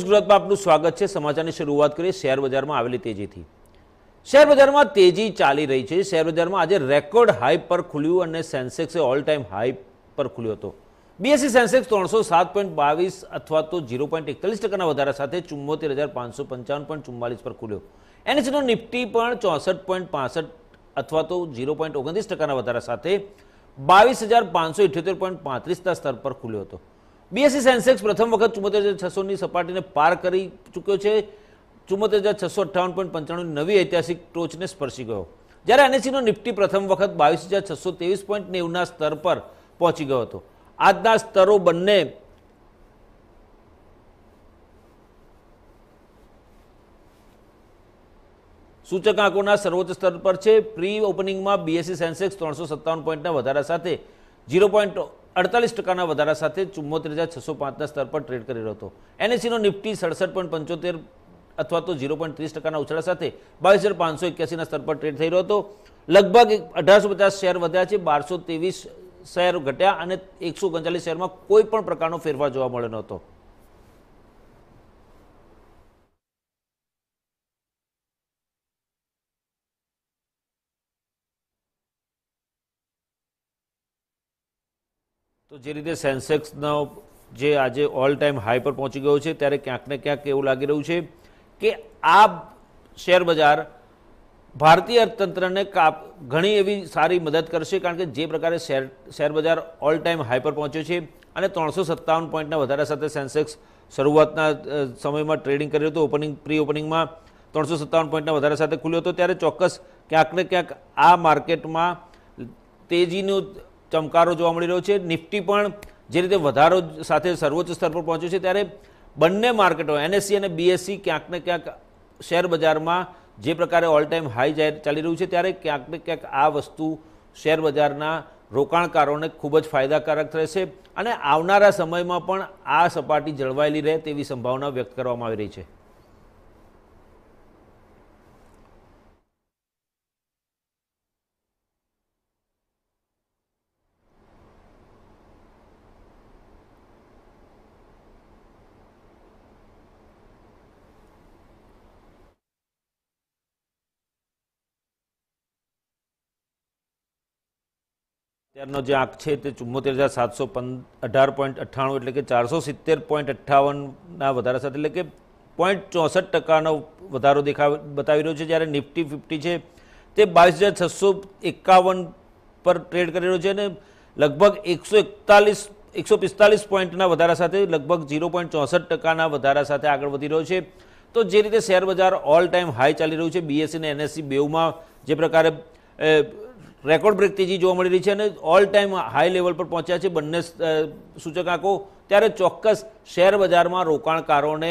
ગુજરાતમાં આપનું સ્વાગત છે સમાચારની શરૂઆત કરીએ શેર બજારમાં આવેલી તેજીથી શેર બજારમાં તેજી ચાલી રહી છે શેર બજારમાં આજે રેકોર્ડ હાઈ પર ખુલ્યું અને સેન્સેક્સે ઓલ ટાઈમ હાઈ પર ખુલ્યો હતો બીએસસી સેન્સેક્સ ત્રણસો સાત પોઈન્ટ બાવીસ અથવા તો ઝીરો પોઈન્ટ એકતાલીસ ટકાના વધારા સાથે ચુમ્મોતેર હજાર પાંચસો પંચાવન પોઈન્ટ ચુમ્માલીસ પર ખુલ્યો એનએસસીનો નિફ્ટી પણ ચોસઠ પોઈન્ટ પાસઠ અથવા તો ઝીરો પોઈન્ટ ઓગણત્રીસ ટકાના વધારા સાથે બાવીસ હજાર પાંચસો ઇઠ્યોતેર પોઈન્ટ પાંત્રીસના સ્તર પર ખુલ્યો હતો બીએસસી સેન્સેક્સ પ્રથમ વખત ચુમ્મોતેર હજાર છસોની સપાટીને પાર કરી ચૂક્યો છે ચુમ્મોતેર હજાર છસો અઠ્ઠાવન પોઈન્ટ પંચાણું નવી ઐતિહાસિક ટોચને સ્પર્શી ગયો જ્યારે એનએસીનો e નિફ્ટી પ્રથમ વખત બાવીસ હજાર છસો ત્રેવીસ પોઈન્ટ નેવુંના સ્તર પર પહોંચી ગયો હતો આજના સ્તરો બંને સૂચકાંકોના સર્વોચ્ચ સ્તર પર છે પ્રી ઓપનિંગમાં બીએસસી સેન્સેક્સ ત્રણસો સત્તાવન પોઈન્ટના વધારા સાથે ઝીરો પોઈન્ટ અડતાલીસ ટકાના વધારા સાથે ચુમ્મોતેર હજાર છસો પાંચના સ્તર પર ટ્રેડ કરી રહ્યો હતો એનએસીનો નિફ્ટી સડસઠ પોઈન્ટ પંચોતેર અથવા તો ઝીરો પોઈન્ટ ત્રીસ ટકાના ઉછાળા સાથે બાવીસ હજાર પાંચસો એક્યાસીના સ્તર પર ટ્રેડ થઈ રહ્યો હતો લગભગ અઢારસો પચાસ શેર વધ્યા છે બારસો તેવીસ શેર ઘટ્યા અને એકસો ઓગણચાલીસ શેરમાં કોઈ પણ પ્રકારનો ફેરફાર જોવા મળ્યો નહોતો જે રીતે સેન્સેક્સનો જે આજે ઓલ ટાઈમ હાઈ પર પહોંચી ગયો છે ત્યારે ક્યાંક ને ક્યાંક એવું લાગી રહ્યું છે કે આ શેર બજાર ભારતીય અર્થતંત્રને કાપ ઘણી એવી સારી મદદ કરશે કારણ કે જે પ્રકારે શેર શેર બજાર ઓલ ટાઈમ હાઈ પર પહોંચ્યો છે અને ત્રણસો સત્તાવન પોઈન્ટના વધારા સાથે સેન્સેક્સ શરૂઆતના સમયમાં ટ્રેડિંગ કર્યું હતું ઓપનિંગ પ્રી ઓપનિંગમાં ત્રણસો સત્તાવન પોઈન્ટના વધારા સાથે ખુલ્યો હતો ત્યારે ચોક્કસ ક્યાંક ને ક્યાંક આ માર્કેટમાં તેજીનું ચમકારો જોવા મળી રહ્યો છે નિફ્ટી પણ જે રીતે વધારો સાથે સર્વોચ્ચ સ્તર પર પહોંચ્યો છે ત્યારે બંને માર્કેટો એનએસસી e અને બીએસસી e, ક્યાંક ને ક્યાંક શેર બજારમાં જે પ્રકારે ઓલ ટાઈમ હાઈ જાહેર ચાલી રહ્યું છે ત્યારે ક્યાંક ને ક્યાંક આ વસ્તુ શેર બજારના રોકાણકારોને ખૂબ જ ફાયદાકારક રહેશે અને આવનારા સમયમાં પણ આ સપાટી જળવાયેલી રહે તેવી સંભાવના વ્યક્ત કરવામાં આવી રહી છે અત્યારનો જે આંક છે તે ચુમ્મોતેર હજાર સાતસો અઢાર પોઈન્ટ અઠ્ઠાણું એટલે કે ચારસો સિત્તેર પોઈન્ટ અઠ્ઠાવનના વધારા સાથે એટલે કે પોઈન્ટ ચોસઠ ટકાનો વધારો દેખાવ બતાવી રહ્યો છે જ્યારે નિફ્ટી ફિફ્ટી છે તે બાવીસ હજાર છસો એકાવન પર ટ્રેડ કરી રહ્યો છે અને લગભગ એકસો એકતાલીસ એકસો પિસ્તાલીસ પોઈન્ટના વધારા સાથે લગભગ ઝીરો પોઈન્ટ ચોસઠ ટકાના વધારા સાથે આગળ વધી રહ્યો છે તો જે રીતે શેરબજાર ઓલ ટાઈમ હાઈ ચાલી રહ્યું છે બીએસસી અને એનએસસી બેઉમાં જે પ્રકારે રેકોર્ડ બ્રેક તેજી જોવા મળી રહી છે અને ઓલ ટાઈમ હાઈ લેવલ પર પહોંચ્યા છે બંને સૂચકાંકો ત્યારે ચોક્કસ શેર બજારમાં રોકાણકારોને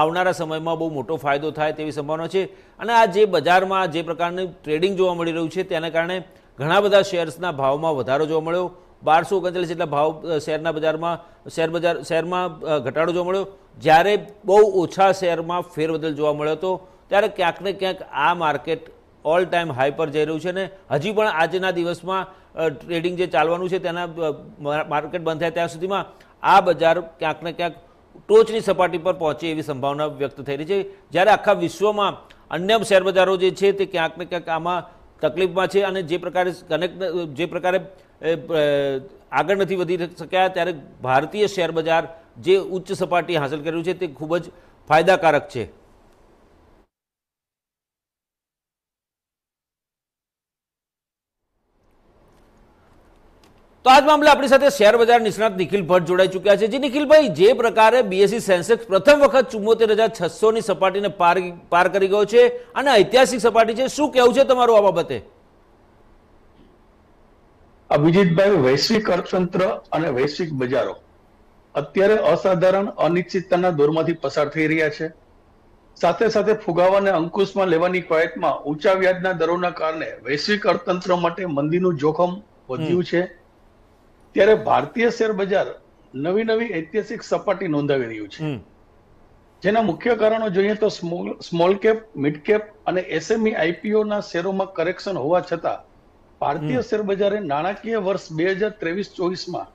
આવનારા સમયમાં બહુ મોટો ફાયદો થાય તેવી સંભાવના છે અને આ જે બજારમાં જે પ્રકારની ટ્રેડિંગ જોવા મળી રહ્યું છે તેના કારણે ઘણા બધા શેર્સના ભાવમાં વધારો જોવા મળ્યો બારસો ઓગણચાલીસ જેટલા ભાવ શેરના બજારમાં શેર બજાર શેરમાં ઘટાડો જોવા મળ્યો જ્યારે બહુ ઓછા શેરમાં ફેરબદલ જોવા મળ્યો હતો ત્યારે ક્યાંક ને ક્યાંક આ માર્કેટ ઓલ ટાઈમ હાઈ પર જઈ રહ્યું છે અને હજી પણ આજના દિવસમાં ટ્રેડિંગ જે ચાલવાનું છે તેના માર્કેટ બંધ થાય ત્યાં સુધીમાં આ બજાર ક્યાંક ને ક્યાંક ટોચની સપાટી પર પહોંચે એવી સંભાવના વ્યક્ત થઈ રહી છે જ્યારે આખા વિશ્વમાં અન્ય શેરબજારો જે છે તે ક્યાંક ને ક્યાંક આમાં તકલીફમાં છે અને જે પ્રકારે કનેક્ટ જે પ્રકારે આગળ નથી વધી શક્યા ત્યારે ભારતીય શેરબજાર જે ઉચ્ચ સપાટી હાંસલ કર્યું છે તે ખૂબ જ ફાયદાકારક છે તો આજ મામલે આપણી સાથે શેર નિષ્ણાત નિખિલ ભટ્ટ જોડાઈ ચૂક્યા છે જે નિખિલભાઈ જે પ્રકારે બીએસસી સેન્સેક્સ પ્રથમ વખત ચુમ્મોતેર હજાર છસોની સપાટીને પાર પાર કરી ગયો છે અને ઐતિહાસિક સપાટી છે શું કહેવું છે તમારું આ બાબતે અભિજીતભાઈ વૈશ્વિક અર્થતંત્ર અને વૈશ્વિક બજારો અત્યારે અસાધારણ અનિશ્ચિતતાના દોરમાંથી પસાર થઈ રહ્યા છે સાથે સાથે ફુગાવાને અંકુશમાં લેવાની કવાયતમાં ઊંચા વ્યાજના દરોના કારણે વૈશ્વિક અર્થતંત્ર માટે મંદીનું જોખમ વધ્યું છે ત્યારે ભારતીય શેર બજાર નવી નવી ઐતિહાસિક સપાટી નોંધાવી રહ્યું છે જેના મુખ્ય કારણો જોઈએ તો સ્મોલ કેપ મિડ કેપ અને એસએમઈ આઈપીઓના શેરોમાં કરેક્શન હોવા છતાં ભારતીય શેર બજારે નાણાકીય વર્ષ બે હજાર ત્રેવીસ ચોવીસમાં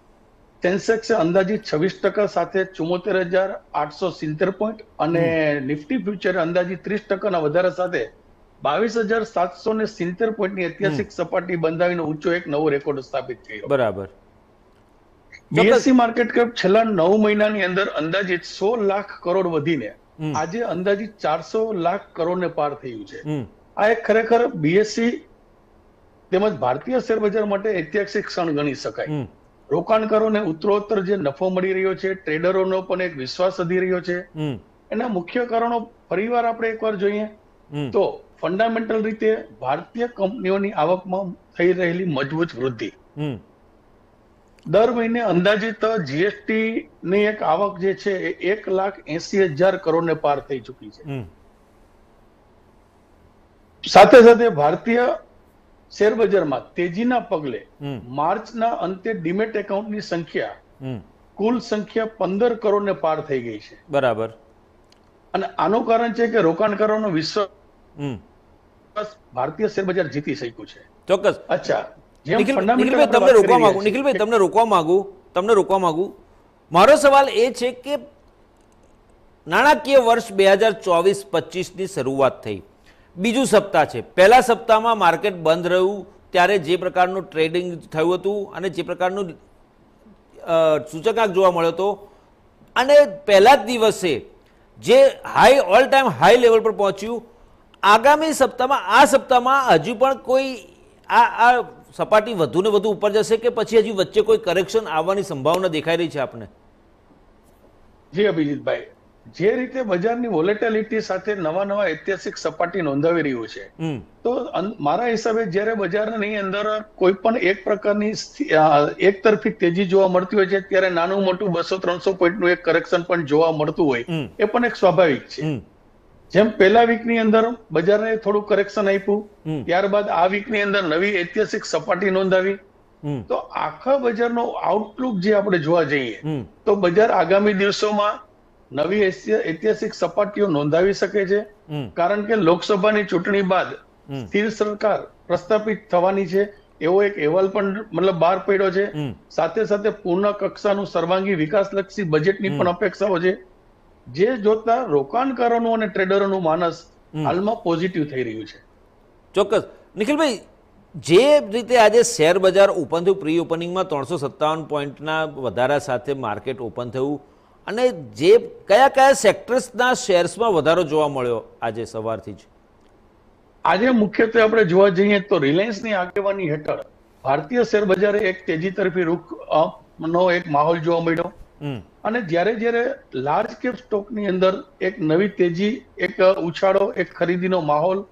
સેન્સેક્સે અંદાજિત છવ્વીસ ટકા સાથે ચુમોતેર હજાર આઠસો સિત્તેર પોઈન્ટ અને નિફ્ટી ફ્યુચર અંદાજિત ત્રીસ ટકાના વધારા સાથે બાવીસ હજાર સાતસો ને સિત્તેર પોઈન્ટની ઐતિહાસિક સપાટી બંધાવીને ઊંચો એક નવો રેકોર્ડ સ્થાપિત થયો બરાબર બીએસસી માર્કેટ કેપ છેલ્લા નવ મહિનાની અંદર અંદાજિત સો લાખ કરોડ વધીને આજે અંદાજિત ચારસો લાખ કરોડને પાર થયું છે આ એક ખરેખર બીએસસી તેમજ ભારતીય શેર માટે ઐતિહાસિક ક્ષણ ગણી શકાય રોકાણકારોને ઉત્તરોત્તર જે નફો મળી રહ્યો છે ટ્રેડરોનો પણ એક વિશ્વાસ વધી રહ્યો છે એના મુખ્ય કારણો ફરીવાર આપણે એકવાર જોઈએ તો ફંડામેન્ટલ રીતે ભારતીય કંપનીઓની આવકમાં થઈ રહેલી મજબૂત વૃદ્ધિ દર મહિને અંદાજિત જીએસટી ની એક આવક જે છે એ એક લાખ એસી હજાર કરોડને પાર થઈ ચૂકી છે સાથે સાથે ભારતીય શેરબજારમાં તેજીના પગલે માર્ચના અંતે ડિમેટ એકાઉન્ટની સંખ્યા કુલ સંખ્યા પંદર કરોડ ને પાર થઈ ગઈ છે બરાબર અને આનું કારણ છે કે રોકાણકારોનો વિશ્વાસ ભારતીય શેરબજાર જીતી શક્યું છે ચોક્કસ અચ્છા નિખિલભાઈ તમને રોકવા માંગુ નિખિલભાઈ તમને રોકવા માંગુ તમને રોકવા માંગુ મારો સવાલ એ છે કે નાણાકીય વર્ષ બે હજાર ચોવીસ પચીસની શરૂઆત થઈ બીજું સપ્તાહ છે પહેલા સપ્તાહમાં માર્કેટ બંધ રહ્યું ત્યારે જે પ્રકારનું ટ્રેડિંગ થયું હતું અને જે પ્રકારનું સૂચકાંક જોવા મળ્યો હતો અને પહેલા જ દિવસે જે high all time high level પર પહોંચ્યું આગામી સપ્તાહમાં આ સપ્તાહમાં હજુ પણ કોઈ આ આ સપાટી વધુ ને વધુ ઉપર જશે કે પછી હજી વચ્ચે કોઈ કરેક્શન આવવાની સંભાવના દેખાઈ રહી છે આપને જી અભિજીતભાઈ જે રીતે બજારની વોલેટાલિટી સાથે નવા નવા ઐતિહાસિક સપાટી નોંધાવી રહ્યું છે તો મારા હિસાબે જ્યારે બજારની અંદર કોઈ પણ એક પ્રકારની એક તરફી તેજી જોવા મળતી હોય છે ત્યારે નાનું મોટું બસો ત્રણસો પોઈન્ટનું એક કરેક્શન પણ જોવા મળતું હોય એ પણ એક સ્વાભાવિક છે જેમ પહેલા વીકની અંદર બજારને થોડું કરેક્શન આપ્યું ત્યારબાદ આ વીકની અંદર નવી ઐતિહાસિક સપાટી નોંધાવી તો આખા બજારનો આઉટલુક જે આપણે જોવા જઈએ તો બજાર આગામી દિવસોમાં નવી ઐતિહાસિક સપાટીઓ નોંધાવી શકે છે કારણ કે લોકસભાની ચૂંટણી બાદ સ્થિર સરકાર પ્રસ્થાપિત થવાની છે એવો એક અહેવાલ પણ મતલબ બહાર પડ્યો છે સાથે સાથે પૂર્ણ કક્ષાનું સર્વાંગી વિકાસલક્ષી બજેટની પણ અપેક્ષાઓ છે જે જોતા રોકાણકારોનું અને ટ્રેડરોનું માનસ હાલમાં પોઝિટિવ થઈ રહ્યું છે ચોક્કસ નિખિલભાઈ જે રીતે આજે શેર બજાર ઓપન થયું પ્રી ઓપનિંગમાં ત્રણસો સત્તાવન પોઈન્ટના વધારા સાથે માર્કેટ ઓપન થયું અને જે કયા કયા સેક્ટર્સના શેર્સમાં વધારો જોવા મળ્યો આજે સવારથી જ આજે મુખ્યત્વે આપણે જોવા જઈએ તો રિલાયન્સની આગેવાની હેઠળ ભારતીય શેર બજારે એક તેજી તરફી રૂખ નો એક માહોલ જોવા મળ્યો અને જ્યારે જ્યારે લાર્જ કેપ સ્ટોકની અંદર એક નવી તેજી એક ઉછાળો એક ખરીદીનો માહોલ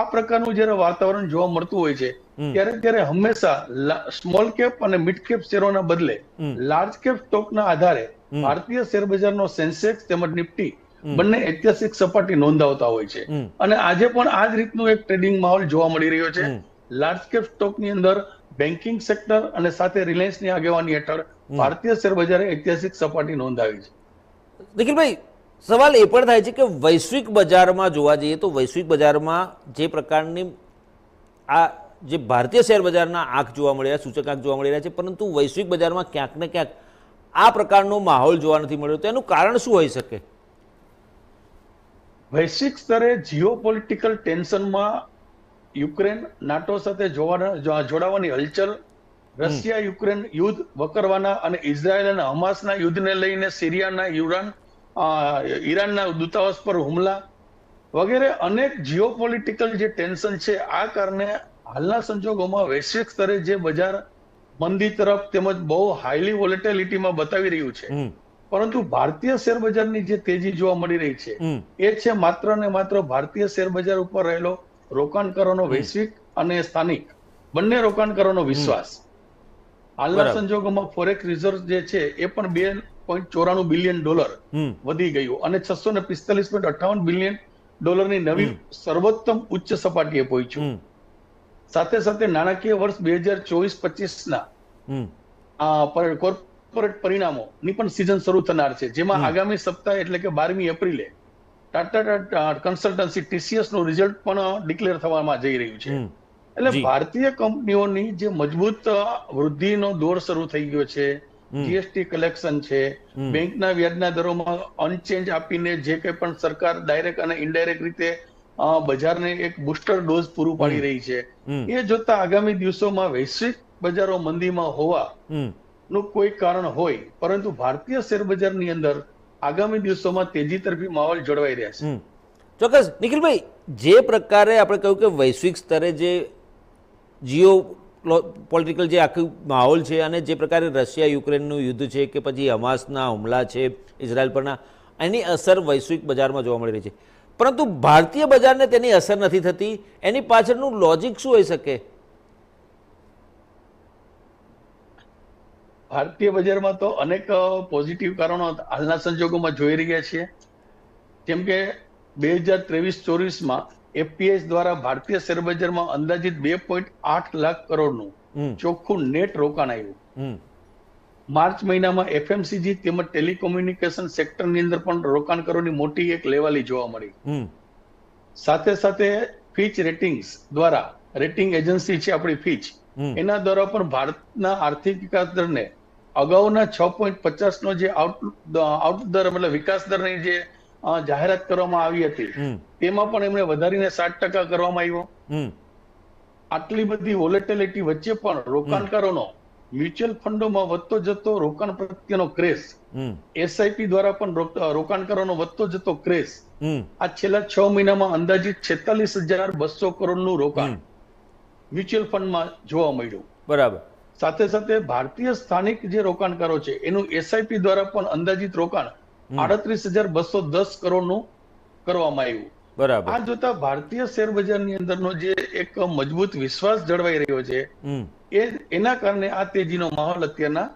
આ પ્રકારનું જ્યારે વાતાવરણ જોવા મળતું હોય છે ત્યારે ત્યારે હંમેશા સ્મોલ કેપ અને મિડ કેપ શેરોના બદલે લાર્જ કેપ સ્ટોકના આધારે ભારતીય શેર બજારનો સેન્સેક્સ તેમજ નિફ્ટી બંને ઐતિહાસિક સપાટી નોંધાવતા હોય છે અને આજે પણ આ જ રીતનું એક ટ્રેડિંગ માહોલ જોવા મળી રહ્યો છે લાર્જ કેપ સ્ટોકની અંદર બેન્કિંગ સેક્ટર અને સાથે રિલાયન્સની આગેવાની હેઠળ ભારતીય શેર બજારે ઐતિહાસિક સપાટી નોંધાવી છે નિખિલભાઈ સવાલ એ પણ થાય છે કે વૈશ્વિક બજારમાં જોવા જઈએ તો વૈશ્વિક બજારમાં જે પ્રકારની આ જે ભારતીય શેર બજારના આંખ જોવા મળી રહ્યા સૂચકાંક જોવા મળી રહ્યા છે પરંતુ વૈશ્વિક બજારમાં ક્યાંક ને ક્યાંક આ પ્રકારનો માહોલ જોવા નથી મળ્યો તો એનું કારણ શું હોઈ શકે વૈશ્વિક સ્તરે જીઓ પોલિટિકલ ટેન્શનમાં યુક્રેન નાટો સાથે જોડાવાની હલચલ રશિયા યુક્રેન યુદ્ધ વકરવાના અને ઇઝરાયલ અને હમાસના યુદ્ધને લઈને સિરિયાના યુરાન ઈરાનના દૂતાવાસ પર હુમલા વગેરે અનેક જીઓપોલિટિકલ જે ટેન્શન છે આ કારણે હાલના સંજોગોમાં વૈશ્વિક સ્તરે જે બજાર મંદી તરફ તેમજ બહુ હાઈલી વોલેટિલિટીમાં બતાવી રહ્યું છે પરંતુ ભારતીય શેર બજારની જે તેજી જોવા મળી રહી છે એ છે માત્ર ને માત્ર ભારતીય શેર બજાર ઉપર રહેલો રોકાણકારોનો વૈશ્વિક અને સ્થાનિક બંને રોકાણકારોનો વિશ્વાસ હાલના સંજોગોમાં ફોરેક્સ રિઝર્વ જે છે એ પણ બે પોઈન્ટ ચોરાણું બિલિયન ડોલર વધી ગયું અને છસો ને પિસ્તાલીસ પોઈન્ટ અઠાવન બિલિયન ડોલરની નવી સર્વોત્તમ ઉચ્ચ સપાટીએ પહોંચ્યું સાથે સાથે નાણાકીય વર્ષ બે હજાર ચોવીસ પચીસના કોર્પોરેટ પરિણામો ની પણ સિઝન શરૂ થનાર છે જેમાં આગામી સપ્તાહ એટલે કે બારમી એપ્રિલે ટાટા કન્સલ્ટન્સી ટીસીએસનું રિઝલ્ટ પણ ડિક્લેર થવામાં જઈ રહ્યું છે એટલે ભારતીય કંપનીઓની જે મજબૂત વૃદ્ધિનો દોર શરૂ થઈ ગયો છે જીએસટી કલેક્શન છે બેંકના વ્યાજના દરોમાં અનચેન્જ આપીને જે કંઈ પણ સરકાર ડાયરેક્ટ અને ઇનડાયરેક્ટ રીતે બજારને એક બુસ્ટર ડોઝ પૂરું પાડી રહી છે એ જોતા આગામી દિવસોમાં વૈશ્વિક બજારો મંદીમાં હોવા નું કોઈ કારણ હોય પરંતુ ભારતીય શેર બજારની અંદર આગામી દિવસોમાં તેજી તરફી માહોલ જળવાઈ રહ્યા છે ચોક્કસ નિખિલભાઈ જે પ્રકારે આપણે કહ્યું કે વૈશ્વિક સ્તરે જે જીઓ પોલિટિકલ જે આખું માહોલ છે અને જે પ્રકારે રશિયા યુક્રેનનું યુદ્ધ છે કે પછી હમાસના હુમલા છે ઇઝરાયલ પરના એની અસર વૈશ્વિક બજારમાં જોવા મળી રહી છે પરંતુ ભારતીય બજારને તેની અસર નથી થતી એની પાછળનું લોજિક શું હોઈ શકે ભારતીય બજારમાં તો અનેક પોઝિટિવ કારણો હાલના સંજોગોમાં જોઈ રહ્યા છીએ જેમ કે બે હજાર ત્રેવીસ ચોવીસમાં એફપીએસ દ્વારા ભારતીય શેર બજારમાં અંદાજિત બે પોઈન્ટ આઠ લાખ કરોડનું ચોખ્ખું નેટ રોકાણ આવ્યું માર્ચ મહિનામાં એફએમસીજી તેમજ ટેલિકોમ્યુનિકેશન સેક્ટરની અંદર પણ રોકાણકારોની મોટી એક લેવાલી જોવા મળી સાથે સાથે ફીચ રેટિંગ્સ દ્વારા રેટિંગ એજન્સી છે આપણી ફીચ એના દ્વારા પણ ભારતના આર્થિક વિકાસ દરને અગાઉના છ પોઈન્ટ નો જે આઉટ આઉટ દર મતલબ વિકાસ દરની જે જાહેરાત કરવામાં આવી હતી તેમાં પણ એમણે વધારીને સાત ટકા કરવામાં આવ્યો આટલી બધી વોલેટિલિટી વચ્ચે પણ રોકાણકારોનો મ્યુચ્યુઅલ ફંડોમાં વધતો જતો રોકાણ પ્રત્યેનો ક્રેશ એસઆઈપી દ્વારા પણ રોકાણકારોનો વધતો જતો ક્રેશ આ છેલ્લા છ મહિનામાં અંદાજિત છેતાલીસ હજાર બસો કરોડનું રોકાણ મ્યુચ્યુઅલ ફંડમાં જોવા મળ્યું બરાબર સાથે સાથે ભારતીય સ્થાનિક જે રોકાણકારો છે એનું એસઆઈપી દ્વારા પણ અંદાજિત રોકાણ આડત્રીસ હજાર બસો દસ કરોડનું કરવામાં આવ્યું બરાબર આ જોતા ભારતીય શેર બજારની અંદરનો જે એક મજબૂત વિશ્વાસ જળવાઈ રહ્યો છે એ એના કારણે આ તેજીનો માહોલ અત્યારના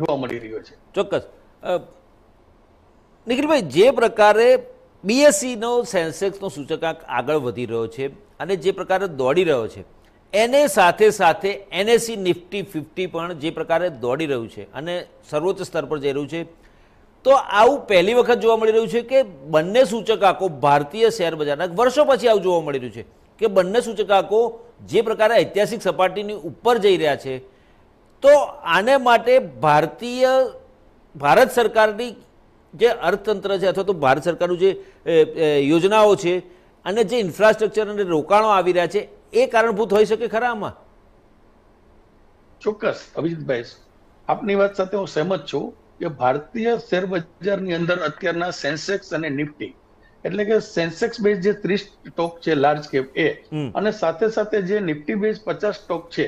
જોવા મળી રહ્યો છે ચોક્કસ નિખિલભાઈ જે પ્રકારે બીએસસીનો e સેન્સેક્સનો સૂચકાંક આગળ વધી રહ્યો છે અને જે પ્રકારે દોડી રહ્યો છે એને સાથે સાથે એનએસસી નિફ્ટી ફિફ્ટી પણ જે પ્રકારે દોડી રહ્યું છે અને સર્વોચ્ચ સ્તર પર જઈ રહ્યું છે તો આવું પહેલી વખત જોવા મળી રહ્યું છે કે બંને સૂચકાંકો ભારતીય શેરબજારના વર્ષો પછી આવું જોવા મળી રહ્યું છે કે બંને સૂચકાંકો જે પ્રકારે ઐતિહાસિક સપાટીની ઉપર જઈ રહ્યા છે તો આને માટે ભારતીય ભારત સરકારની જે અર્થતંત્ર છે અથવા તો ભારત સરકારનું જે યોજનાઓ છે અને જે ઇન્ફ્રાસ્ટ્રક્ચર અને રોકાણો આવી રહ્યા છે એ કારણભૂત હોઈ શકે ખરા આમાં ચોક્કસ અભિજીતભાઈ આપની વાત સાથે હું સહેમત છું કે ભારતીય શેર બજારની અંદર અત્યારના સેન્સેક્સ અને નિફ્ટી એટલે કે સેન્સેક્સ બેઝ જે ત્રીસ સ્ટોક છે લાર્જ કેપ એ અને સાથે સાથે જે નિફ્ટી બેઝ પચાસ સ્ટોક છે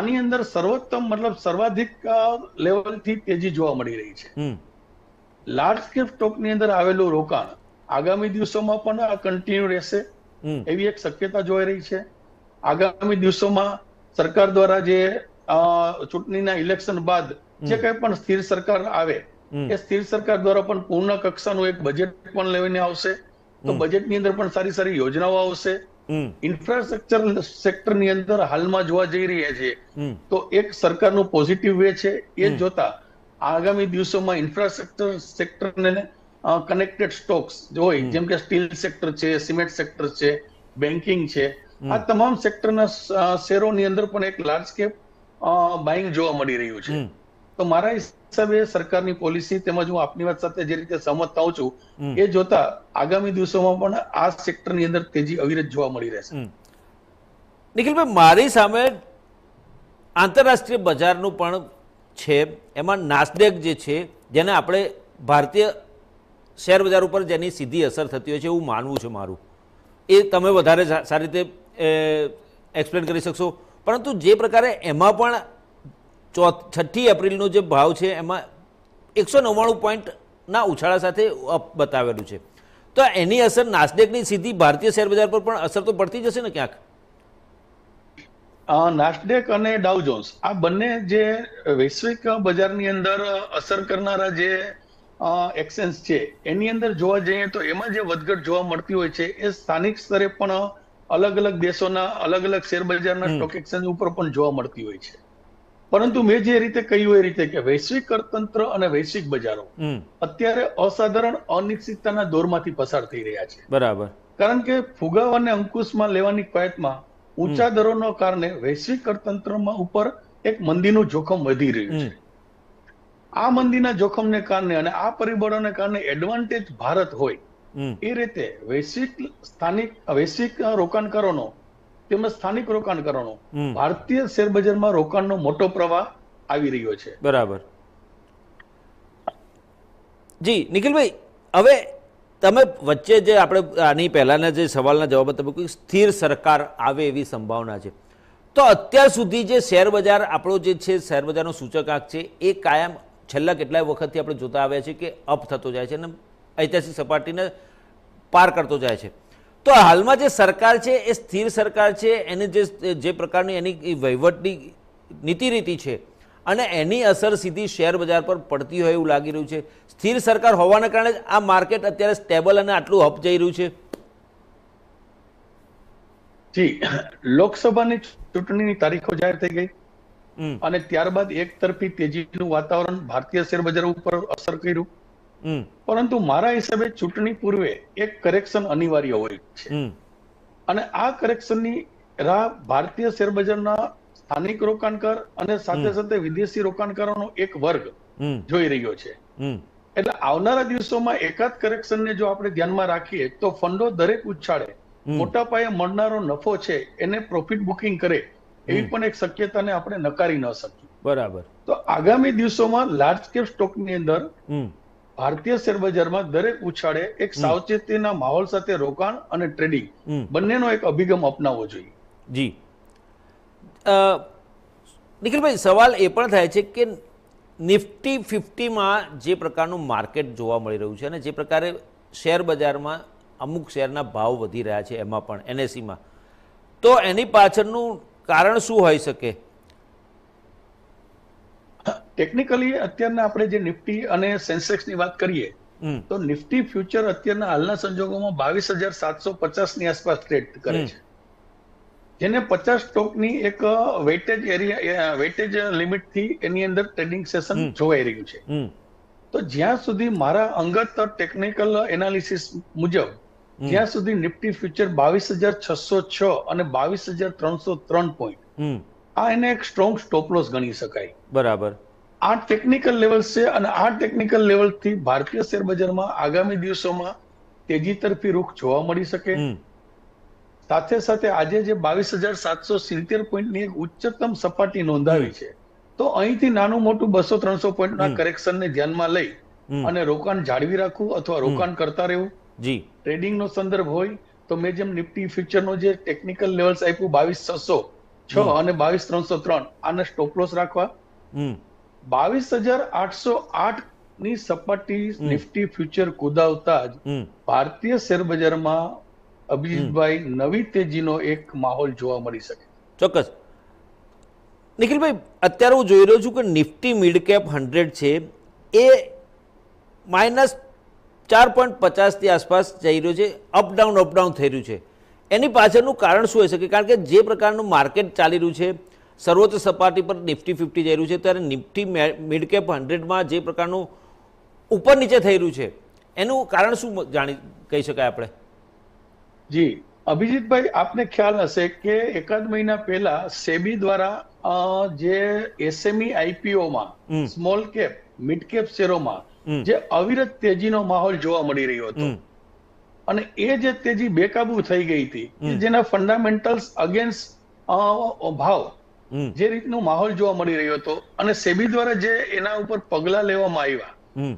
આની અંદર સર્વોત્તમ મતલબ સર્વાધિક લેવલથી તેજી જોવા મળી રહી છે લાર્જ કેપ ની અંદર આવેલું રોકાણ આગામી દિવસોમાં પણ આ કન્ટિન્યુ રહેશે એવી એક શક્યતા જોઈ રહી છે આગામી દિવસોમાં સરકાર દ્વારા જે ચૂંટણીના ઇલેક્શન બાદ જે કઈ પણ સ્થિર સરકાર આવે એ સ્થિર સરકાર દ્વારા પણ પૂર્ણ કક્ષાનું એક બજેટ પણ લઈને આવશે તો બજેટ ની અંદર પણ સારી સારી યોજનાઓ આવશે ઇન્ફ્રાસ્ટ્રક્ચર સેક્ટર ની અંદર હાલમાં જોવા જઈ રહ્યા છીએ તો એક સરકારનું પોઝિટિવ વે છે એ જોતા આગામી દિવસોમાં ઇન્ફ્રાસ્ટ્રક્ચર સેક્ટરને કનેક્ટેડ સ્ટોક્સ હોય જેમ કે સ્ટીલ સેક્ટર છે સિમેન્ટ સેક્ટર છે બેન્કિંગ છે આ તમામ સેક્ટરના શેરોની અંદર પણ એક લાર્જ કેપ બાઇંગ જોવા મળી રહ્યું છે તો મારા હિસાબે સરકારની પોલિસી તેમજ હું આપની વાત સાથે જે રીતે સહમત થાઉં છું એ જોતા આગામી દિવસોમાં પણ આ સેક્ટરની અંદર તેજી અવિરત જોવા મળી રહેશે નિખિલભાઈ મારી સામે આંતરરાષ્ટ્રીય બજારનું પણ છે એમાં નાસ્ડેક જે છે જેને આપણે ભારતીય શેરબજાર ઉપર જેની સીધી અસર થતી હોય છે એવું માનવું છે મારું એ તમે વધારે સારી રીતે એક્સપ્લેન કરી શકશો પરંતુ જે પ્રકારે એમાં પણ ચો છઠ્ઠી એપ્રિલનો જે ભાવ છે એમાં એકસો નવ્વાણું પોઈન્ટના ઉછાળા સાથે અપ બતાવેલું છે તો એની અસર નાસ્ડેકની સીધી ભારતીય શેરબજાર પર પણ અસર તો પડતી જશે ને ક્યાંક નાસ્ડેક અને ડાઉ જોન્સ આ બંને જે વૈશ્વિક બજારની અંદર અસર કરનારા જે એક્સચેન્જ છે એની અંદર જોવા જઈએ તો એમાં જે વધઘટ જોવા મળતી હોય છે એ સ્થાનિક સ્તરે પણ અલગ અલગ દેશોના અલગ અલગ શેર બજારના સ્ટોક એક્સચેન્જ ઉપર પણ જોવા મળતી હોય છે પરંતુ મેં જે રીતે કહ્યું એ રીતે કે વૈશ્વિક અર્થતંત્ર અને વૈશ્વિક બજારો અત્યારે અસાધારણ અનિશ્ચિતતાના દોરમાંથી પસાર થઈ રહ્યા છે બરાબર કારણ કે અને અંકુશમાં લેવાની કવાયતમાં ઊંચા દરોના કારણે વૈશ્વિક અર્થતંત્રમાં ઉપર એક મંદીનું જોખમ વધી રહ્યું છે આ મંદીના જોખમને કારણે અને આ પરિબળોને કારણે એડવાન્ટેજ ભારત હોય એ રીતે વૈશ્વિક સ્થાનિક વૈશ્વિક રોકાણકારોનો તેમજ સ્થાનિક રોકાણકારોનો ભારતીય શેરબજારમાં રોકાણનો મોટો પ્રવાહ આવી રહ્યો છે બરાબર જી નિખિલભાઈ હવે તમે વચ્ચે જે આપણે આની પહેલાના જે સવાલના જવાબ તમે કોઈ સ્થિર સરકાર આવે એવી સંભાવના છે તો અત્યાર સુધી જે શેરબજાર આપણો જે છે શેર બજારનો સૂચકાંક છે એ કાયમ છેલ્લા કેટલાય વખતથી આપણે જોતા આવ્યા છીએ કે અપ થતો જાય છે અને ઐતિહાસિક સપાટીને પાર કરતો જાય છે તો હાલમાં જે સરકાર છે એ સ્થિર સરકાર છે એની જે જે પ્રકારની એની વહીવટની નીતિ રીતિ છે અને એની અસર સીધી શેર બજાર પર પડતી હોય એવું લાગી રહ્યું છે સ્થિર સરકાર હોવાના કારણે આ માર્કેટ અત્યારે સ્ટેબલ અને આટલું અપ જઈ રહ્યું છે જી લોકસભાની ચૂંટણીની તારીખો જાહેર થઈ ગઈ અને ત્યારબાદ એક તરફી તેજીનું વાતાવરણ ભારતીય શેરબજાર ઉપર અસર કર્યું પરંતુ મારા હિસાબે ચૂંટણી પૂર્વે એક કરેક્શન અનિવાર્ય હોય છે અને આ કરેક્શનની રાહ ભારતીય શેરબજારના સ્થાનિક રોકાણકાર અને સાથે સાથે વિદેશી રોકાણકારોનો એક વર્ગ જોઈ રહ્યો છે એટલે આવનારા દિવસોમાં એકાદ કરેક્શનને જો આપણે ધ્યાનમાં રાખીએ તો ફંડો દરેક ઉછાળે મોટા પાયે મળનારો નફો છે એને પ્રોફિટ બુકિંગ કરે એવી પણ એક શક્યતાને આપણે નકારી ન શકીએ બરાબર તો આગામી દિવસોમાં લાર્જ કેપ સ્ટોકની અંદર ભારતીય શેરબજારમાં દરેક ઉછાળે એક સાવચેતીના માહોલ સાથે રોકાણ અને ટ્રેડિંગ બંનેનો એક અભિગમ અપનાવવો જોઈએ જી નિખિલભાઈ સવાલ એ પણ થાય છે કે નિફ્ટી ફિફ્ટીમાં જે પ્રકારનું માર્કેટ જોવા મળી રહ્યું છે અને જે પ્રકારે શેર બજારમાં અમુક શેરના ભાવ વધી રહ્યા છે એમાં પણ એનએસીમાં તો એની પાછળનું કારણ શું હોઈ શકે ટેકનિકલી અત્યારના આપણે જે નિફ્ટી અને સેન્સેક્સની વાત કરીએ તો નિફ્ટી ફ્યુચર અત્યારના હાલના સંજોગોમાં બાવીસ હજાર સાતસો પચાસ ની આસપાસ ટ્રેડ કરે છે જેને પચાસ સ્ટોકની એક વેટેજ એરિયા વેટેજ લિમિટ થી એની અંદર ટ્રેડિંગ સેશન જોવાઈ રહ્યું છે તો જ્યાં સુધી મારા અંગત ટેકનિકલ એનાલિસિસ મુજબ જ્યાં સુધી નિફ્ટી ફ્યુચર બાવીસ હજાર છસો છ અને બાવીસ હજાર ત્રણસો ત્રણ પોઈન્ટ આ એને એક સ્ટ્રોંગ સ્ટોપ ગણી શકાય બરાબર આ ટેકનિકલ લેવલ છે અને આ ટેકનિકલ લેવલથી ભારતીય શેર બજારમાં આગામી દિવસોમાં તેજી તરફી રૂખ જોવા મળી શકે સાથે સાથે આજે જે બાવીસ હજાર સાતસો સિત્તેર પોઈન્ટની એક ઉચ્ચતમ સપાટી નોંધાવી છે તો અહીંથી નાનું મોટું બસો ત્રણસો પોઈન્ટના કરેક્શનને ધ્યાનમાં લઈ અને રોકાણ જાળવી રાખવું અથવા રોકાણ કરતા રહેવું જી ટ્રેડિંગનો સંદર્ભ હોય તો મેં જેમ નિફ્ટી ફ્યુચર નો જે ટેકનિકલ લેવલ્સ આપ્યું બાવીસ છસો છ અને બાવીસ ત્રણસો ત્રણ આને સ્ટોપલોસ રાખવા બાવીસ હજાર આઠસો આઠ ની સપાટી નિફ્ટી ફ્યુચર કુદાવતા જ ભારતીય શેર બજારમાં અભિજીતભાઈ નવી તેજીનો એક માહોલ જોવા મળી શકે ચોક્કસ નિખિલભાઈ અત્યારે હું જોઈ રહ્યો છું કે નિફ્ટી મિડ કેપ હંડ્રેડ છે એ માઇનસ ચાર પોઈન્ટ પચાસથી આસપાસ જઈ રહ્યું છે અપડાઉન અપડાઉન થઈ રહ્યું છે એની પાછળનું કારણ શું હોઈ શકે કારણ કે જે પ્રકારનું માર્કેટ ચાલી રહ્યું છે સર્વોચ્ચ સપાટી પર નિફ્ટી ફિફ્ટી જઈ રહ્યું છે ત્યારે નિફ્ટી મિડકેપ હંડ્રેડમાં જે પ્રકારનું ઉપર નીચે થઈ રહ્યું છે એનું કારણ શું જાણી કહી શકાય આપણે જી અભિજીતભાઈ આપને ખ્યાલ હશે કે એકાદ મહિના પહેલા સેબી દ્વારા જે એસએમઈ આઈપીઓમાં સ્મોલ કેપ મિડકેપ શેરોમાં જે અવિરત તેજીનો માહોલ જોવા મળી રહ્યો હતો અને એ જે તેજી બેકાબુ થઈ ગઈ હતી જેના ફંડામેન્ટલ્સ અગેન્સ્ટ ભાવ જે રીતનો માહોલ જોવા મળી રહ્યો હતો અને સેબી દ્વારા જે એના ઉપર પગલા લેવામાં આવ્યા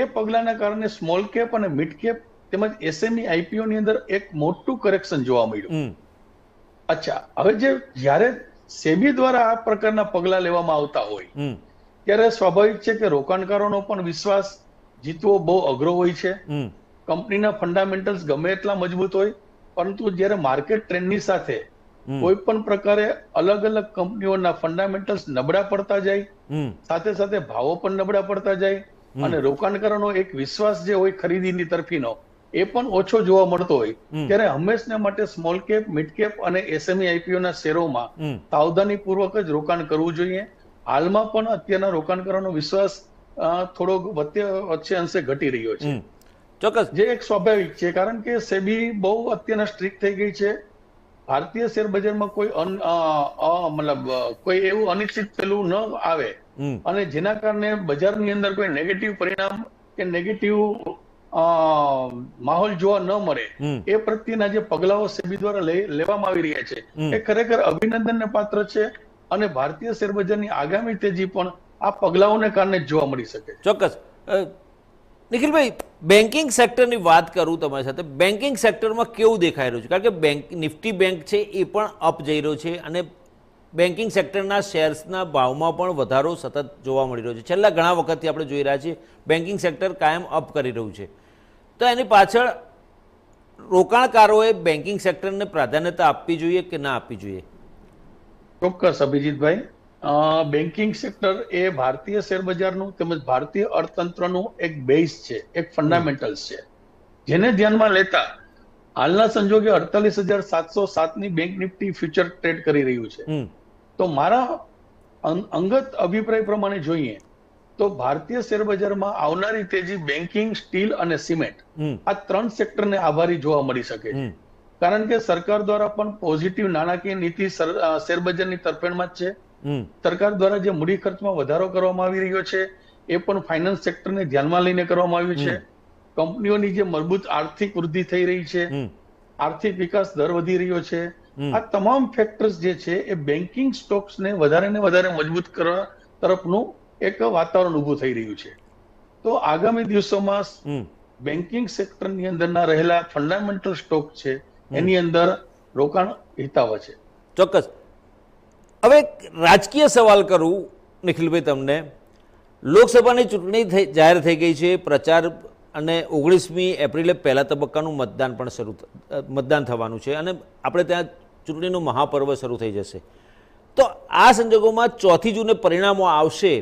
એ પગલાના કારણે સ્મોલ કેપ અને મિડ કેપ તેમજ એસએમઈ આઈપીઓ e ની અંદર એક મોટું કરેક્શન જોવા મળ્યું અચ્છા હવે જે જ્યારે સેબી દ્વારા આ પ્રકારના પગલા લેવામાં આવતા હોય ત્યારે સ્વાભાવિક છે કે રોકાણકારોનો પણ વિશ્વાસ જીતવો બહુ અઘરો હોય છે કંપનીના ફંડામેન્ટલ્સ ગમે એટલા મજબૂત હોય પરંતુ જ્યારે માર્કેટ ટ્રેન્ડની સાથે કોઈ પણ પ્રકારે અલગ અલગ કંપનીઓના ફંડામેન્ટલ્સ નબળા પડતા જાય સાથે સાથે ભાવો પણ નબળા પડતા જાય અને રોકાણકારોનો એક વિશ્વાસ જે હોય ખરીદીની તરફીનો એ પણ ઓછો જોવા મળતો હોય ત્યારે હંમેશને માટે સ્મોલ કેપ મિડ કેપ અને એસએમઈ આઈપીઓ e ના શેરોમાં સાવધાની પૂર્વક જ રોકાણ કરવું જોઈએ હાલમાં પણ અત્યારના રોકાણકારોનો વિશ્વાસ થોડો વચ્ચે અંશે ઘટી રહ્યો છે ચોક્કસ જે એક સ્વાભાવિક છે કારણ કે સેબી બહુ અત્યારના સ્ટ્રીક થઈ ગઈ છે ભારતીય શેર બજારમાં કોઈ મતલબ કોઈ એવું અનિશ્ચિત પેલું ન આવે અને જેના કારણે બજારની અંદર કોઈ નેગેટિવ પરિણામ કે નેગેટિવ માહોલ જોવા ન મળે એ પ્રત્યેના જે પગલાઓ સેબી દ્વારા લેવામાં આવી રહ્યા છે એ ખરેખર અભિનંદનને પાત્ર છે અને ભારતીય શેર બજારની આગામી તેજી પણ આ પગલાઓને કારણે જોવા મળી શકે ચોક્કસ નિખિલભાઈ બેન્કિંગ સેક્ટરની વાત કરું તમારી સાથે બેન્કિંગ સેક્ટરમાં કેવું દેખાઈ રહ્યું છે કારણ કે બેંક નિફ્ટી બેંક છે એ પણ અપ જઈ રહ્યો છે અને બેન્કિંગ સેક્ટરના શેર્સના ભાવમાં પણ વધારો સતત જોવા મળી રહ્યો છે છેલ્લા ઘણા વખતથી આપણે જોઈ રહ્યા છીએ બેન્કિંગ સેક્ટર કાયમ અપ કરી રહ્યું છે તો એની પાછળ રોકાણકારોએ બેન્કિંગ સેક્ટરને પ્રાધાન્યતા આપવી જોઈએ કે ના આપવી જોઈએ ચોક્કસ અભિજીતભાઈ બેન્કિંગ સેક્ટર એ ભારતીય શેર બજારનું તેમજ ભારતીય અર્થતંત્રનું એક બેઝ છે એક ફંડામેન્ટલ્સ છે જેને ધ્યાનમાં લેતા હાલના સંજોગે અડતાલીસ હજાર સાતસો સાતની બેંક નિફ્ટી ફ્યુચર ટ્રેડ કરી રહ્યું છે તો મારા અંગત અભિપ્રાય પ્રમાણે જોઈએ તો ભારતીય શેર બજારમાં આવનારી તેજી બેન્કિંગ સ્ટીલ અને સિમેન્ટ આ ત્રણ સેક્ટરને આભારી જોવા મળી શકે છે કારણ કે સરકાર દ્વારા પણ પોઝિટિવ નાણાકીય નીતિ શેરબજારની તરફેણમાં જ છે સરકાર દ્વારા જે મૂડી ખર્ચમાં વધારો કરવામાં આવી રહ્યો છે એ પણ ફાઇનાન્સ સેક્ટરને ધ્યાનમાં લઈને કરવામાં આવ્યું છે કંપનીઓની જે મજબૂત આર્થિક વૃદ્ધિ થઈ રહી છે આર્થિક વિકાસ દર વધી રહ્યો છે આ તમામ ફેક્ટર્સ જે છે એ બેન્કિંગ સ્ટોક્સને વધારે ને વધારે મજબૂત કરવા તરફનું એક વાતાવરણ ઊભું થઈ રહ્યું છે તો આગામી દિવસોમાં બેન્કિંગ સેક્ટરની અંદરના રહેલા ફંડામેન્ટલ સ્ટોક છે એની અંદર રોકાણ હિતાવે છે ચોક્કસ હવે રાજકીય સવાલ કરું નિખિલભાઈ તમને લોકસભાની ચૂંટણી જાહેર થઈ ગઈ છે પ્રચાર અને ઓગણીસમી એપ્રિલે પહેલા તબક્કાનું મતદાન પણ શરૂ મતદાન થવાનું છે અને આપણે ત્યાં ચૂંટણીનું મહાપર્વ શરૂ થઈ જશે તો આ સંજોગોમાં ચોથી જૂને પરિણામો આવશે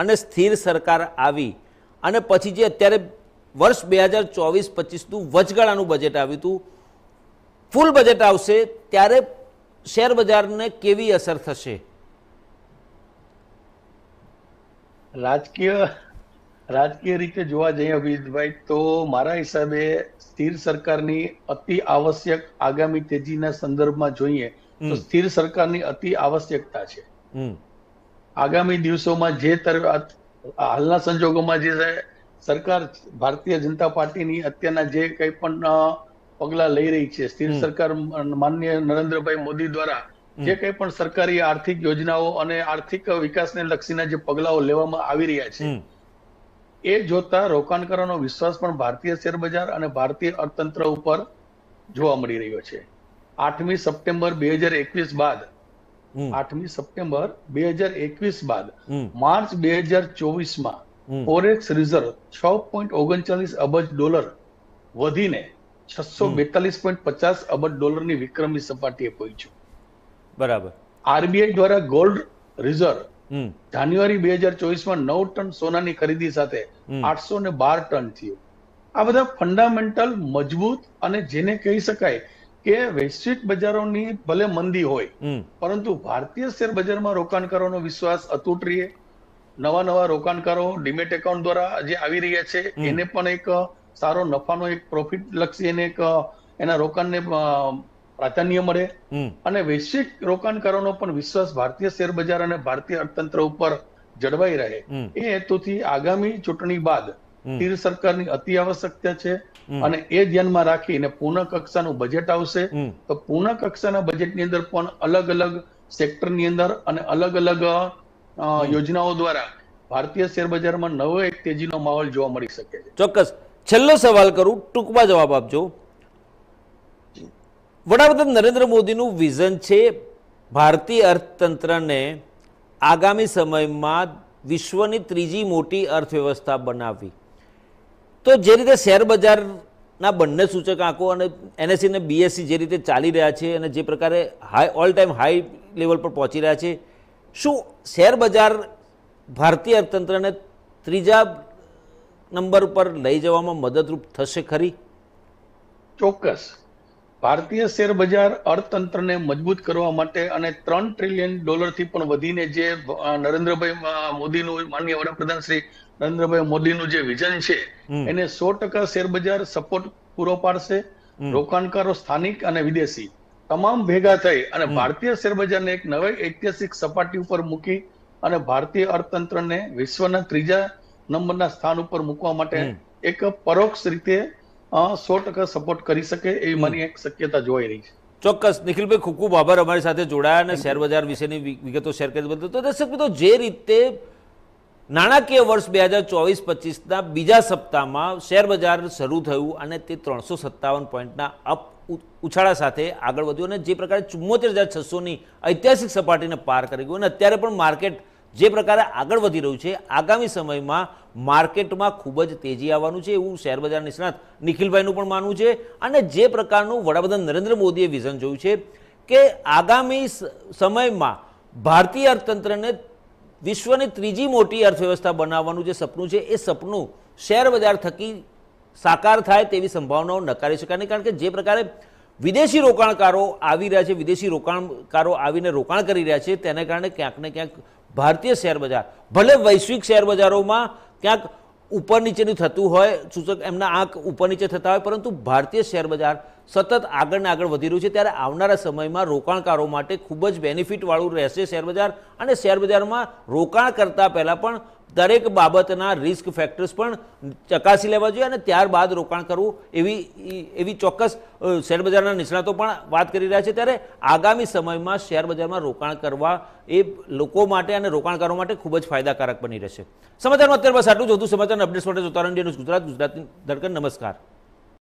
અને સ્થિર સરકાર આવી અને પછી જે અત્યારે વર્ષ બે હજાર ચોવીસ પચીસનું વચગાળાનું બજેટ આવ્યું હતું ફૂલ બજેટ આવશે ત્યારે શેર કેવી અસર થશે રાજકીય રાજકીય રીતે જોવા જઈએ અભિજીતભાઈ તો મારા હિસાબે સ્થિર સરકારની અતિ આવશ્યક આગામી તેજીના સંદર્ભમાં જોઈએ તો સ્થિર સરકારની અતિ આવશ્યકતા છે આગામી દિવસોમાં જે હાલના સંજોગોમાં જે સરકાર ભારતીય જનતા પાર્ટીની અત્યારના જે કંઈ પણ પગલાં લઈ રહી છે સ્થિર સરકાર માનનીય નરેન્દ્રભાઈ મોદી દ્વારા જે કંઈ પણ સરકારી આર્થિક યોજનાઓ અને આર્થિક વિકાસને લક્ષીના જે પગલાઓ લેવામાં આવી રહ્યા છે એ જોતા રોકાણકારોનો વિશ્વાસ પણ ભારતીય શેર અને ભારતીય અર્થતંત્ર ઉપર જોવા મળી રહ્યો છે આઠમી સપ્ટેમ્બર બે હજાર એકવીસ બાદ આઠમી સપ્ટેમ્બર બે હજાર એકવીસ બાદ માર્ચ બે હજાર ચોવીસમાં ફોરેક્સ રિઝર્વ છ પોઈન્ટ ઓગણચાલીસ અબજ ડોલર વધીને છસો બેતાલીસ પોઈન્ટ પચાસ અબજ ડોલરની વિક્રમની સપાટીએ પહોંચ્યું બરાબર આરબીઆઈ દ્વારા ગોલ્ડ રિઝર્વ જાન્યુઆરી બે હજાર ચોવીસમાં નવ ટન સોનાની ખરીદી સાથે આઠસો ને બાર ટન થયું આ બધા ફંડામેન્ટલ મજબૂત અને જેને કહી શકાય કે વૈશ્વિક બજારોની ભલે મંદી હોય પરંતુ ભારતીય શેર બજારમાં રોકાણકારોનો વિશ્વાસ અતૂટ રહે નવા નવા રોકાણકારો ડીમેટ એકાઉન્ટ દ્વારા જે આવી રહ્યા છે એને પણ એક સારો નફાનો એક પ્રોફિટ લક્ષી એને એક એના રોકાણને પ્રાધાન્ય મળે અને વૈશ્વિક રોકાણકારોનો પણ વિશ્વાસ ભારતીય શેર બજાર અને ભારતીય અર્થતંત્ર ઉપર જળવાઈ રહે એ હેતુથી આગામી ચૂંટણી બાદ તીર સરકારની અતિ આવશ્યકતા છે અને એ ધ્યાનમાં રાખીને પૂર્ણ કક્ષાનું બજેટ આવશે તો પૂર્ણ કક્ષાના બજેટની અંદર પણ અલગ અલગ સેક્ટરની અંદર અને અલગ અલગ યોજનાઓ દ્વારા ભારતીય શેર બજારમાં નવો એક તેજીનો માહોલ જોવા મળી શકે છે ચોક્કસ છેલ્લો સવાલ કરું ટૂંકમાં જવાબ આપજો વડાપ્રધાન નરેન્દ્ર મોદીનું વિઝન છે ભારતીય અર્થતંત્રને આગામી સમયમાં વિશ્વની ત્રીજી મોટી અર્થવ્યવસ્થા બનાવવી તો જે રીતે શેર બજારના બંને આંકો અને એનએસસી અને બીએસસી જે રીતે ચાલી રહ્યા છે અને જે પ્રકારે high all time high level પર પહોંચી રહ્યા છે શું શેર બજાર ભારતીય અર્થતંત્રને ત્રીજા નંબર પર લઈ જવામાં મદદરૂપ થશે ખરી ચોક્કસ ભારતીય શેર બજાર અર્થતંત્રને મજબૂત કરવા માટે અને ત્રણ ટ્રિલિયન ડોલરથી પણ વધીને જે નરેન્દ્રભાઈ મોદીનું માનનીય વડાપ્રધાન શ્રી નરેન્દ્રભાઈ મોદીનું જે વિઝન છે એને સો ટકા શેરબજાર સપોર્ટ પૂરો પાડશે રોકાણકારો સ્થાનિક અને વિદેશી તમામ ભેગા થઈ અને ભારતીય શેરબજારને એક નવી ઐતિહાસિક સપાટી ઉપર મૂકી અને ભારતીય અર્થતંત્રને વિશ્વના ત્રીજા નંબરના સ્થાન ઉપર મૂકવા માટે એક પરોક્ષ રીતે સો ટકા સપોર્ટ કરી શકે એ મારી એક શક્યતા જોઈ રહી છે ચોક્કસ નિખિલભાઈ ખૂબ ખૂબ આભાર અમારી સાથે જોડાયા અને શેરબજાર વિશેની વિગતો શેર કરી બદલ તો દર્શક મિત્રો જે રીતે નાણાકીય વર્ષ બે હજાર ચોવીસ પચીસના બીજા સપ્તાહમાં શેરબજાર શરૂ થયું અને તે ત્રણસો સત્તાવન પોઈન્ટના અપ ઉછાળા સાથે આગળ વધ્યું અને જે પ્રકારે ચુમ્મોતેર હજાર છસોની ઐતિહાસિક સપાટીને પાર કરી ગયું અને અત્યારે પણ માર્કેટ જે પ્રકારે આગળ વધી રહ્યું છે આગામી સમયમાં માર્કેટમાં ખૂબ જ તેજી આવવાનું છે એવું શેરબજાર નિષ્ણાત નિખિલભાઈનું પણ માનવું છે અને જે પ્રકારનું વડાપ્રધાન નરેન્દ્ર મોદીએ વિઝન જોયું છે કે આગામી સમયમાં ભારતીય અર્થતંત્રને વિશ્વની ત્રીજી મોટી અર્થવ્યવસ્થા બનાવવાનું જે સપનું છે એ સપનું શેરબજાર થકી સાકાર થાય તેવી સંભાવનાઓ નકારી શકાય નહીં કારણ કે જે પ્રકારે વિદેશી રોકાણકારો આવી રહ્યા છે વિદેશી રોકાણકારો આવીને રોકાણ કરી રહ્યા છે તેને કારણે ક્યાંક ને ક્યાંક ભારતીય શેરબજાર ભલે વૈશ્વિક શેર બજારોમાં ક્યાંક ઉપર નીચેનું થતું હોય સૂચક એમના આંખ ઉપર નીચે થતા હોય પરંતુ ભારતીય શેરબજાર સતત આગળને આગળ વધી રહ્યું છે ત્યારે આવનારા સમયમાં રોકાણકારો માટે ખૂબ જ બેનિફિટવાળું રહેશે શેરબજાર અને શેર બજારમાં રોકાણ કરતાં પહેલાં પણ દરેક બાબતના રિસ્ક ફેક્ટર્સ પણ ચકાસી લેવા જોઈએ અને ત્યારબાદ રોકાણ કરવું એવી એવી ચોક્કસ શેરબજારના નિષ્ણાતો પણ વાત કરી રહ્યા છે ત્યારે આગામી સમયમાં શેરબજારમાં રોકાણ કરવા એ લોકો માટે અને રોકાણ કરવા માટે ખૂબ જ ફાયદાકારક બની રહેશે સમાચારમાં અત્યારે બસ આટલું જ વધુ સમાચારના અપડેટ્સ માટે જોતા રહીએ ગુજરાત ગુજરાતની ધડકન નમસ્કાર